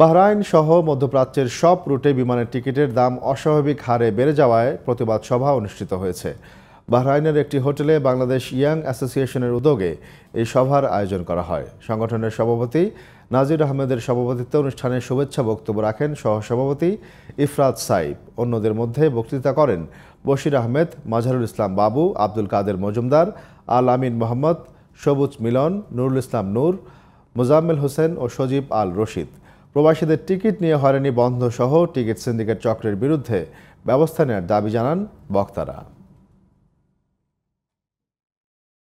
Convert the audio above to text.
Bahrain সহ মধ্যপ্রাচ্যের সব রুটে বিমানের টিকিটের দাম অস্বাভাবিক হারে বেড়ে যাওয়ায় প্রতিবাদ সভা অনুষ্ঠিত হয়েছে বাহরাইনের একটি হোটেলে বাংলাদেশ ইয়াং অ্যাসোসিয়েশনের উদ্যোগে এই সভার আয়োজন করা হয় সংগঠনের সভাপতি নাজির আহমেদের সভাপতিত্বে অনুষ্ঠানে শুভেচ্ছা বক্তব্য রাখেন সহসভাপতি ইফরাত সাইব অন্যদের মধ্যে বক্তৃতা করেন বশির আহমেদ মাঝারুল ইসলাম বাবু আব্দুল কাদের মজুমদার আল আমিন মোহাম্মদ সবুজ মিলন নুরুল ইসলাম নূর মোজাম্মেল হোসেন ও সজীব আল রশিদ প্রবাসীদের টিকিট নিয়ে হয়রানি বন্ধ সহ টিকিট সিন্ডিকেট চক্রের বিরুদ্ধে ব্যবস্থা নেওয়ার দাবি জানান বক্তারা